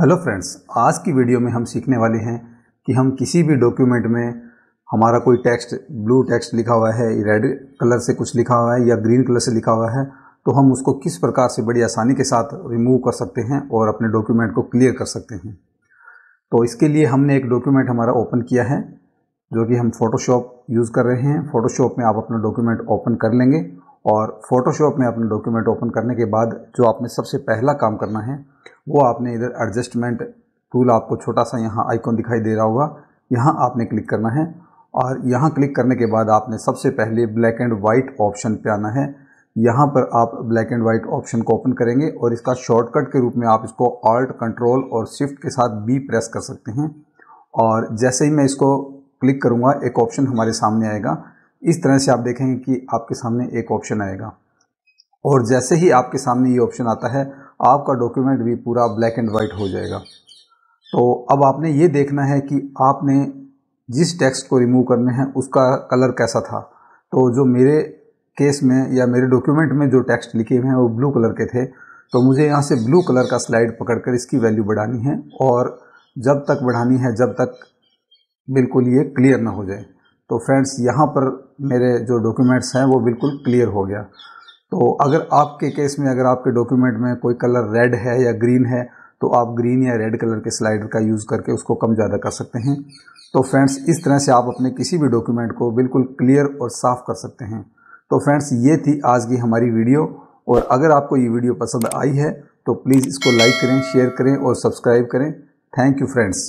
hello friends आज की video में हम सीखने वाले हैं कि हम किसी भी डॉक्यूमेंट में हमारा कोई टेक्स्ट ब्लू टेक्स्ट लिखा हुआ है रेड कलर से कुछ लिखा हुआ है या ग्रीन कलर से लिखा हुआ है तो हम उसको किस प्रकार से बड़ी आसानी के साथ रिमूव कर सकते हैं और अपने डॉक्यूमेंट को क्लियर कर सकते हैं तो इसके लिए हमने एक डॉक्यूमेंट हमारा ओपन किया है जो कि हम फोटोशॉप यूज़ कर रहे हैं फोटोशॉप में आप अपना डॉक्यूमेंट ओपन कर लेंगे और फोटोशॉप में अपना डॉक्यूमेंट ओपन करने के बाद जो आपने सबसे पहला काम करना है वो आपने इधर एडजस्टमेंट टूल आपको छोटा सा यहाँ आइकॉन दिखाई दे रहा होगा यहाँ आपने क्लिक करना है और यहाँ क्लिक करने के बाद आपने सबसे पहले ब्लैक एंड वाइट ऑप्शन पे आना है यहाँ पर आप ब्लैक एंड वाइट ऑप्शन को ओपन करेंगे और इसका शॉर्टकट के रूप में आप इसको ऑल्ट कंट्रोल और शिफ्ट के साथ बी प्रेस कर सकते हैं और जैसे ही मैं इसको क्लिक करूँगा एक ऑप्शन हमारे सामने आएगा इस तरह से आप देखेंगे कि आपके सामने एक ऑप्शन आएगा और जैसे ही आपके सामने ये ऑप्शन आता है आपका डॉक्यूमेंट भी पूरा ब्लैक एंड वाइट हो जाएगा तो अब आपने ये देखना है कि आपने जिस टेक्स्ट को रिमूव करने हैं उसका कलर कैसा था तो जो मेरे केस में या मेरे डॉक्यूमेंट में जो टेक्स्ट लिखे हुए हैं वो ब्लू कलर के थे तो मुझे यहाँ से ब्लू कलर का स्लाइड पकड़कर इसकी वैल्यू बढ़ानी है और जब तक बढ़ानी है जब तक बिल्कुल ये क्लियर ना हो जाए तो फ्रेंड्स यहाँ पर मेरे जो डॉक्यूमेंट्स हैं वो बिल्कुल क्लियर हो गया तो अगर आपके केस में अगर आपके डॉक्यूमेंट में कोई कलर रेड है या ग्रीन है तो आप ग्रीन या रेड कलर के स्लाइडर का यूज़ करके उसको कम ज़्यादा कर सकते हैं तो फ्रेंड्स इस तरह से आप अपने किसी भी डॉक्यूमेंट को बिल्कुल क्लियर और साफ़ कर सकते हैं तो फ्रेंड्स ये थी आज की हमारी वीडियो और अगर आपको ये वीडियो पसंद आई है तो प्लीज़ इसको लाइक करें शेयर करें और सब्सक्राइब करें थैंक यू फ्रेंड्स